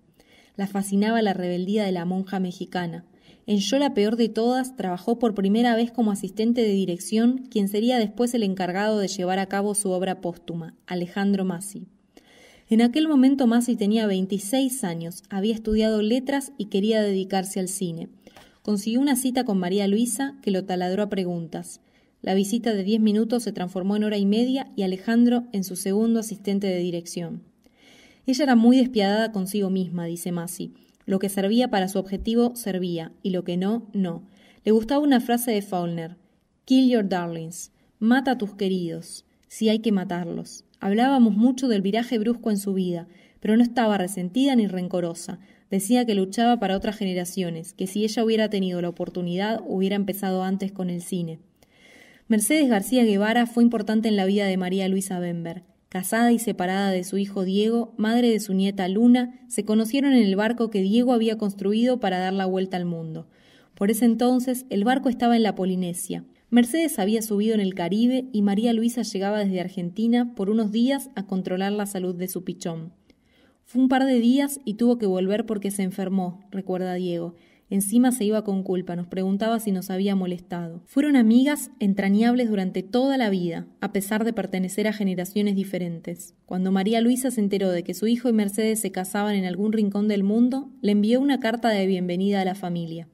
La fascinaba la rebeldía de la monja mexicana. En Yo la peor de todas trabajó por primera vez como asistente de dirección, quien sería después el encargado de llevar a cabo su obra póstuma, Alejandro Massi. En aquel momento Massi tenía 26 años, había estudiado letras y quería dedicarse al cine. Consiguió una cita con María Luisa, que lo taladró a preguntas. La visita de 10 minutos se transformó en hora y media y Alejandro en su segundo asistente de dirección. Ella era muy despiadada consigo misma, dice Massi. Lo que servía para su objetivo servía, y lo que no, no. Le gustaba una frase de Faulner, Kill your darlings, mata a tus queridos, si hay que matarlos. Hablábamos mucho del viraje brusco en su vida, pero no estaba resentida ni rencorosa. Decía que luchaba para otras generaciones, que si ella hubiera tenido la oportunidad hubiera empezado antes con el cine. Mercedes García Guevara fue importante en la vida de María Luisa Bember. Casada y separada de su hijo Diego, madre de su nieta Luna, se conocieron en el barco que Diego había construido para dar la vuelta al mundo. Por ese entonces el barco estaba en la Polinesia. Mercedes había subido en el Caribe y María Luisa llegaba desde Argentina por unos días a controlar la salud de su pichón. Fue un par de días y tuvo que volver porque se enfermó, recuerda Diego, Encima se iba con culpa, nos preguntaba si nos había molestado. Fueron amigas entrañables durante toda la vida, a pesar de pertenecer a generaciones diferentes. Cuando María Luisa se enteró de que su hijo y Mercedes se casaban en algún rincón del mundo, le envió una carta de bienvenida a la familia.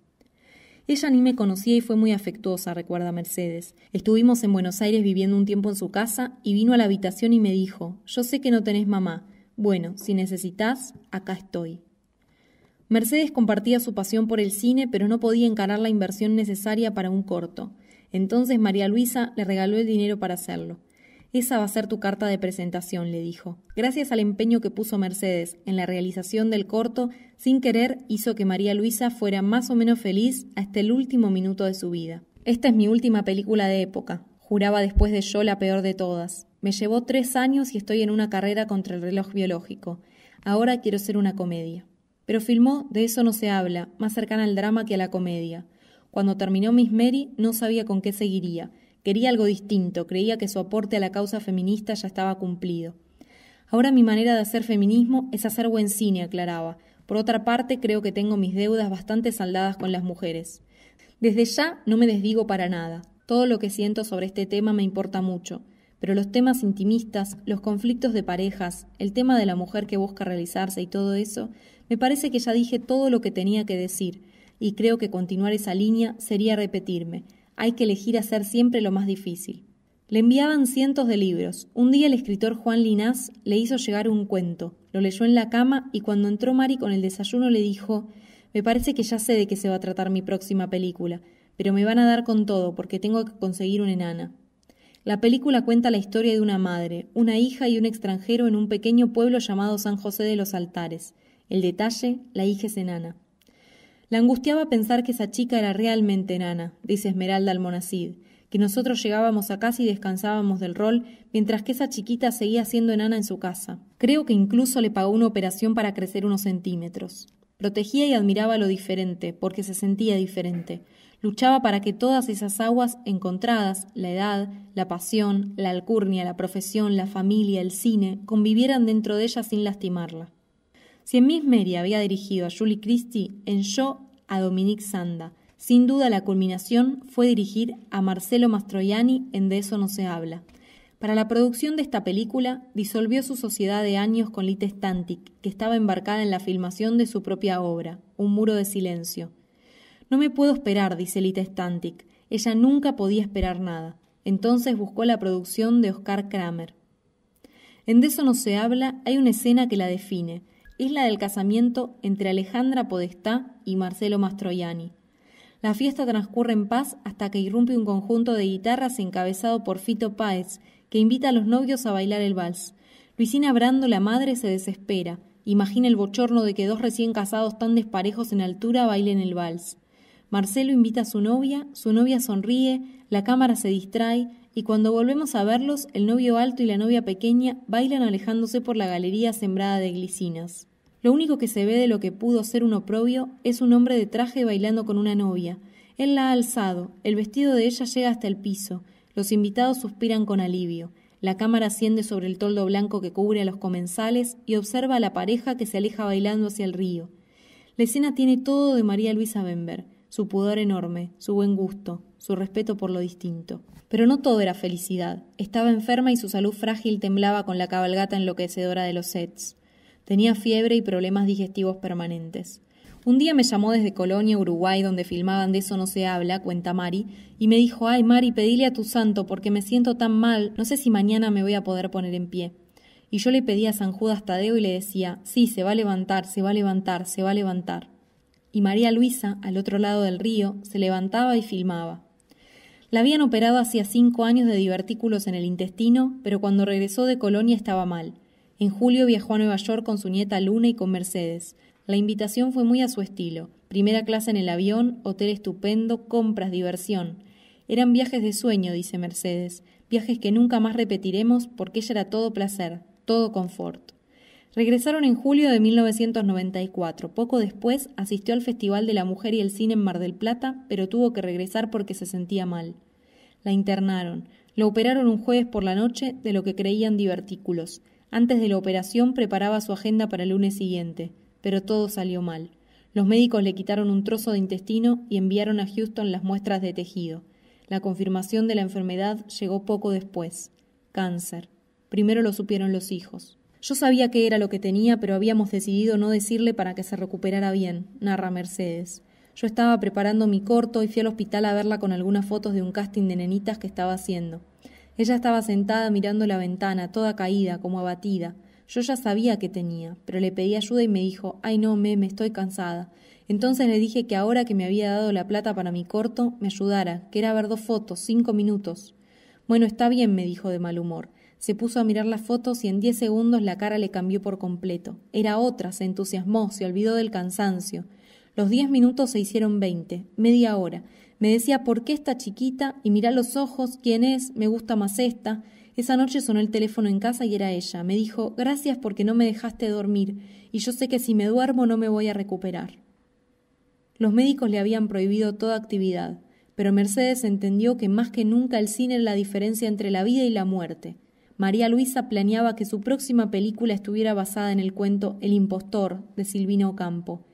Ella ni me conocía y fue muy afectuosa, recuerda Mercedes. Estuvimos en Buenos Aires viviendo un tiempo en su casa y vino a la habitación y me dijo, yo sé que no tenés mamá. Bueno, si necesitas, acá estoy. Mercedes compartía su pasión por el cine, pero no podía encarar la inversión necesaria para un corto. Entonces María Luisa le regaló el dinero para hacerlo. Esa va a ser tu carta de presentación, le dijo. Gracias al empeño que puso Mercedes en la realización del corto, sin querer hizo que María Luisa fuera más o menos feliz hasta el último minuto de su vida. Esta es mi última película de época, juraba después de yo la peor de todas. Me llevó tres años y estoy en una carrera contra el reloj biológico. Ahora quiero ser una comedia. Pero filmó De eso no se habla, más cercana al drama que a la comedia. Cuando terminó Miss Mary no sabía con qué seguiría. Quería algo distinto, creía que su aporte a la causa feminista ya estaba cumplido. Ahora mi manera de hacer feminismo es hacer buen cine, aclaraba. Por otra parte, creo que tengo mis deudas bastante saldadas con las mujeres. Desde ya no me desdigo para nada. Todo lo que siento sobre este tema me importa mucho, pero los temas intimistas, los conflictos de parejas, el tema de la mujer que busca realizarse y todo eso me parece que ya dije todo lo que tenía que decir, y creo que continuar esa línea sería repetirme. Hay que elegir hacer siempre lo más difícil. Le enviaban cientos de libros. Un día el escritor Juan Linás le hizo llegar un cuento. Lo leyó en la cama y cuando entró Mari con el desayuno le dijo Me parece que ya sé de qué se va a tratar mi próxima película, pero me van a dar con todo porque tengo que conseguir una enana. La película cuenta la historia de una madre, una hija y un extranjero en un pequeño pueblo llamado San José de los Altares. El detalle, la hija es enana. La angustiaba pensar que esa chica era realmente enana, dice Esmeralda Almonacid, que nosotros llegábamos a casa y descansábamos del rol, mientras que esa chiquita seguía siendo enana en su casa. Creo que incluso le pagó una operación para crecer unos centímetros. Protegía y admiraba lo diferente, porque se sentía diferente. Luchaba para que todas esas aguas encontradas, la edad, la pasión, la alcurnia, la profesión, la familia, el cine, convivieran dentro de ella sin lastimarla. Si en Miss Mary había dirigido a Julie Christie, en Yo a Dominique Sanda. Sin duda la culminación fue dirigir a Marcelo Mastroianni en De eso no se habla. Para la producción de esta película, disolvió su sociedad de años con Lita Stantic, que estaba embarcada en la filmación de su propia obra, Un muro de silencio. No me puedo esperar, dice Lita Stantic. Ella nunca podía esperar nada. Entonces buscó la producción de Oscar Kramer. En De eso no se habla hay una escena que la define, es la del casamiento entre Alejandra Podestá y Marcelo Mastroianni. La fiesta transcurre en paz hasta que irrumpe un conjunto de guitarras encabezado por Fito Páez, que invita a los novios a bailar el vals. Luisina Brando, la madre, se desespera. Imagina el bochorno de que dos recién casados tan desparejos en altura bailen el vals. Marcelo invita a su novia, su novia sonríe, la cámara se distrae, y cuando volvemos a verlos, el novio alto y la novia pequeña bailan alejándose por la galería sembrada de glicinas. Lo único que se ve de lo que pudo ser un oprobio es un hombre de traje bailando con una novia. Él la ha alzado, el vestido de ella llega hasta el piso, los invitados suspiran con alivio. La cámara asciende sobre el toldo blanco que cubre a los comensales y observa a la pareja que se aleja bailando hacia el río. La escena tiene todo de María Luisa Bember, su pudor enorme, su buen gusto, su respeto por lo distinto. Pero no todo era felicidad. Estaba enferma y su salud frágil temblaba con la cabalgata enloquecedora de los sets. Tenía fiebre y problemas digestivos permanentes. Un día me llamó desde Colonia, Uruguay, donde filmaban De eso no se habla, cuenta Mari, y me dijo, ay Mari, pedile a tu santo porque me siento tan mal, no sé si mañana me voy a poder poner en pie. Y yo le pedí a San Judas Tadeo y le decía, sí, se va a levantar, se va a levantar, se va a levantar. Y María Luisa, al otro lado del río, se levantaba y filmaba. La habían operado hacía cinco años de divertículos en el intestino, pero cuando regresó de Colonia estaba mal. En julio viajó a Nueva York con su nieta Luna y con Mercedes. La invitación fue muy a su estilo. Primera clase en el avión, hotel estupendo, compras, diversión. Eran viajes de sueño, dice Mercedes, viajes que nunca más repetiremos porque ella era todo placer, todo confort. Regresaron en julio de 1994. Poco después asistió al Festival de la Mujer y el Cine en Mar del Plata, pero tuvo que regresar porque se sentía mal. La internaron. Lo operaron un jueves por la noche de lo que creían divertículos. Antes de la operación preparaba su agenda para el lunes siguiente, pero todo salió mal. Los médicos le quitaron un trozo de intestino y enviaron a Houston las muestras de tejido. La confirmación de la enfermedad llegó poco después. Cáncer. Primero lo supieron los hijos. Yo sabía qué era lo que tenía, pero habíamos decidido no decirle para que se recuperara bien, narra Mercedes. Yo estaba preparando mi corto y fui al hospital a verla con algunas fotos de un casting de nenitas que estaba haciendo. Ella estaba sentada mirando la ventana, toda caída, como abatida. Yo ya sabía que tenía, pero le pedí ayuda y me dijo, ay no, meme, estoy cansada. Entonces le dije que ahora que me había dado la plata para mi corto, me ayudara, que era ver dos fotos, cinco minutos. Bueno, está bien, me dijo de mal humor. Se puso a mirar las fotos y en diez segundos la cara le cambió por completo. Era otra, se entusiasmó, se olvidó del cansancio. Los diez minutos se hicieron veinte, media hora. Me decía, ¿por qué esta chiquita? Y mirá los ojos, ¿quién es? Me gusta más esta. Esa noche sonó el teléfono en casa y era ella. Me dijo, gracias porque no me dejaste dormir, y yo sé que si me duermo no me voy a recuperar. Los médicos le habían prohibido toda actividad, pero Mercedes entendió que más que nunca el cine era la diferencia entre la vida y la muerte. María Luisa planeaba que su próxima película estuviera basada en el cuento El impostor de Silvino Campo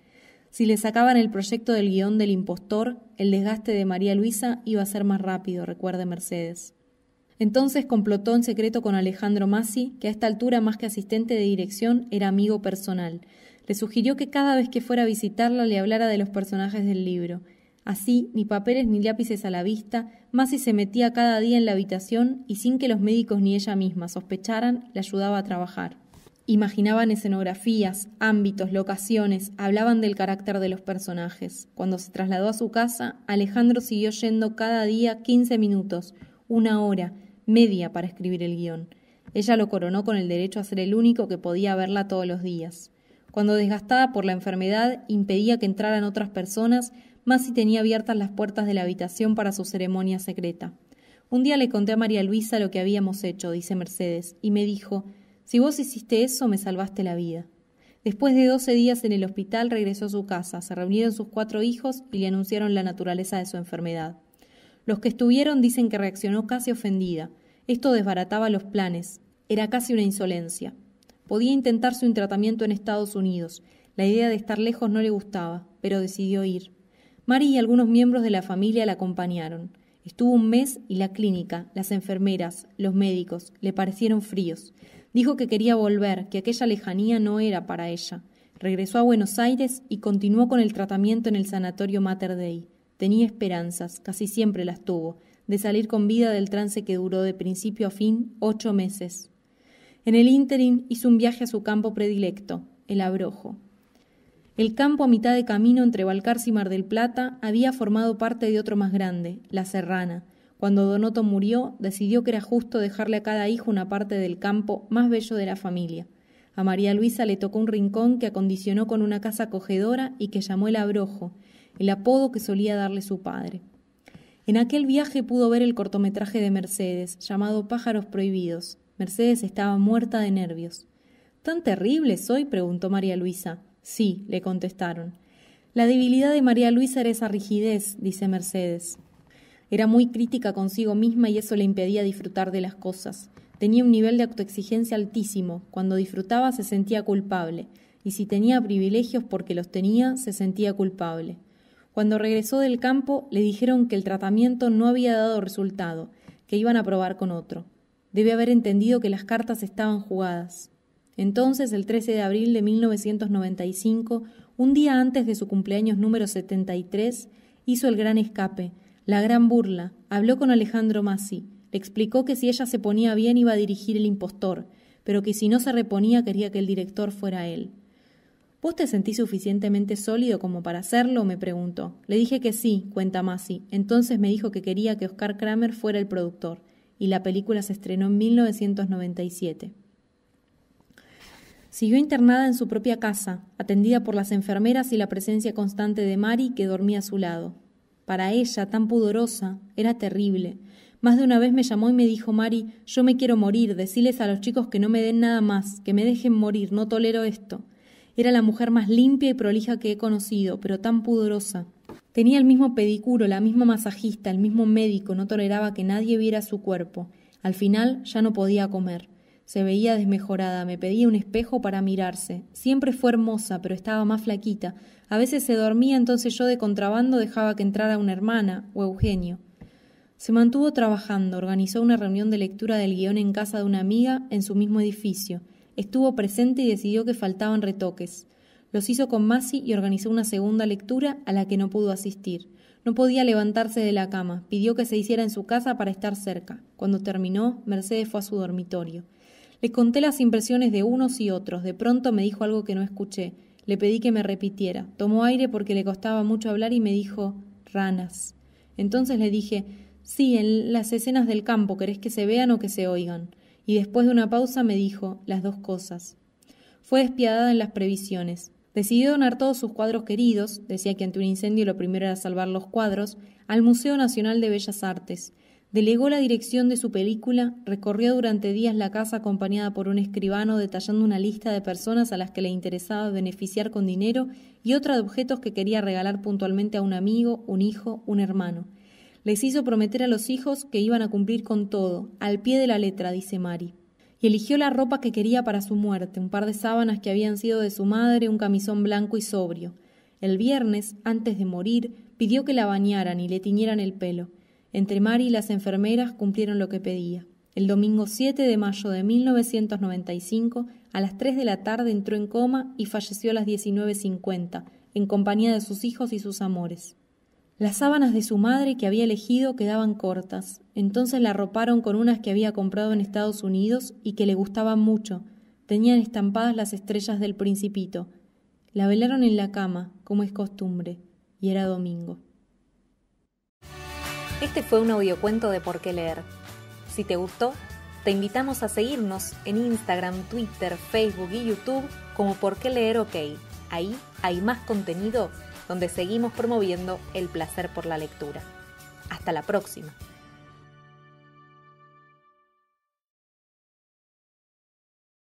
si le sacaban el proyecto del guión del impostor, el desgaste de María Luisa iba a ser más rápido, recuerde Mercedes. Entonces complotó en secreto con Alejandro Massi, que a esta altura más que asistente de dirección era amigo personal. Le sugirió que cada vez que fuera a visitarla le hablara de los personajes del libro. Así, ni papeles ni lápices a la vista, Massi se metía cada día en la habitación y sin que los médicos ni ella misma sospecharan, le ayudaba a trabajar. Imaginaban escenografías, ámbitos, locaciones, hablaban del carácter de los personajes. Cuando se trasladó a su casa, Alejandro siguió yendo cada día 15 minutos, una hora, media para escribir el guión. Ella lo coronó con el derecho a ser el único que podía verla todos los días. Cuando desgastada por la enfermedad impedía que entraran otras personas, más si tenía abiertas las puertas de la habitación para su ceremonia secreta. Un día le conté a María Luisa lo que habíamos hecho, dice Mercedes, y me dijo si vos hiciste eso, me salvaste la vida. Después de doce días en el hospital regresó a su casa, se reunieron sus cuatro hijos y le anunciaron la naturaleza de su enfermedad. Los que estuvieron dicen que reaccionó casi ofendida. Esto desbarataba los planes. Era casi una insolencia. Podía intentarse un tratamiento en Estados Unidos. La idea de estar lejos no le gustaba, pero decidió ir. Mari y algunos miembros de la familia la acompañaron. Estuvo un mes y la clínica, las enfermeras, los médicos le parecieron fríos. Dijo que quería volver, que aquella lejanía no era para ella. Regresó a Buenos Aires y continuó con el tratamiento en el sanatorio Mater Tenía esperanzas, casi siempre las tuvo, de salir con vida del trance que duró de principio a fin ocho meses. En el ínterin hizo un viaje a su campo predilecto, el Abrojo. El campo a mitad de camino entre Balcarce y Mar del Plata había formado parte de otro más grande, La Serrana, cuando Donoto murió, decidió que era justo dejarle a cada hijo una parte del campo más bello de la familia. A María Luisa le tocó un rincón que acondicionó con una casa acogedora y que llamó el Abrojo, el apodo que solía darle su padre. En aquel viaje pudo ver el cortometraje de Mercedes, llamado Pájaros Prohibidos. Mercedes estaba muerta de nervios. ¿Tan terrible soy? preguntó María Luisa. Sí, le contestaron. La debilidad de María Luisa era esa rigidez, dice Mercedes. Era muy crítica consigo misma y eso le impedía disfrutar de las cosas. Tenía un nivel de autoexigencia altísimo. Cuando disfrutaba se sentía culpable. Y si tenía privilegios porque los tenía, se sentía culpable. Cuando regresó del campo, le dijeron que el tratamiento no había dado resultado, que iban a probar con otro. Debe haber entendido que las cartas estaban jugadas. Entonces, el 13 de abril de 1995, un día antes de su cumpleaños número 73, hizo el gran escape, la gran burla. Habló con Alejandro Masi. Le explicó que si ella se ponía bien iba a dirigir el impostor, pero que si no se reponía quería que el director fuera él. ¿Vos te sentís suficientemente sólido como para hacerlo? me preguntó. Le dije que sí, cuenta Masi. Entonces me dijo que quería que Oscar Kramer fuera el productor, y la película se estrenó en 1997. Siguió internada en su propia casa, atendida por las enfermeras y la presencia constante de Mari, que dormía a su lado. Para ella, tan pudorosa, era terrible. Más de una vez me llamó y me dijo Mari, yo me quiero morir, deciles a los chicos que no me den nada más, que me dejen morir, no tolero esto. Era la mujer más limpia y prolija que he conocido, pero tan pudorosa. Tenía el mismo pedicuro, la misma masajista, el mismo médico, no toleraba que nadie viera su cuerpo. Al final ya no podía comer. Se veía desmejorada, me pedía un espejo para mirarse. Siempre fue hermosa, pero estaba más flaquita. A veces se dormía, entonces yo de contrabando dejaba que entrara una hermana o Eugenio. Se mantuvo trabajando, organizó una reunión de lectura del guión en casa de una amiga en su mismo edificio. Estuvo presente y decidió que faltaban retoques. Los hizo con Masi y organizó una segunda lectura a la que no pudo asistir. No podía levantarse de la cama, pidió que se hiciera en su casa para estar cerca. Cuando terminó, Mercedes fue a su dormitorio. Le conté las impresiones de unos y otros. De pronto me dijo algo que no escuché. Le pedí que me repitiera. Tomó aire porque le costaba mucho hablar y me dijo ranas. Entonces le dije sí, en las escenas del campo, querés que se vean o que se oigan. Y después de una pausa me dijo las dos cosas. Fue despiadada en las previsiones. Decidió donar todos sus cuadros queridos, decía que ante un incendio lo primero era salvar los cuadros, al Museo Nacional de Bellas Artes. Delegó la dirección de su película, recorrió durante días la casa acompañada por un escribano detallando una lista de personas a las que le interesaba beneficiar con dinero y otra de objetos que quería regalar puntualmente a un amigo, un hijo, un hermano. Les hizo prometer a los hijos que iban a cumplir con todo, al pie de la letra, dice Mari. Y eligió la ropa que quería para su muerte, un par de sábanas que habían sido de su madre, un camisón blanco y sobrio. El viernes, antes de morir, pidió que la bañaran y le tiñeran el pelo entre Mari y las enfermeras cumplieron lo que pedía. El domingo 7 de mayo de 1995, a las 3 de la tarde entró en coma y falleció a las 19.50, en compañía de sus hijos y sus amores. Las sábanas de su madre que había elegido quedaban cortas, entonces la roparon con unas que había comprado en Estados Unidos y que le gustaban mucho, tenían estampadas las estrellas del principito. La velaron en la cama, como es costumbre, y era domingo. Este fue un audiocuento de Por qué leer. Si te gustó, te invitamos a seguirnos en Instagram, Twitter, Facebook y YouTube como Por qué leer OK. Ahí hay más contenido donde seguimos promoviendo el placer por la lectura. Hasta la próxima.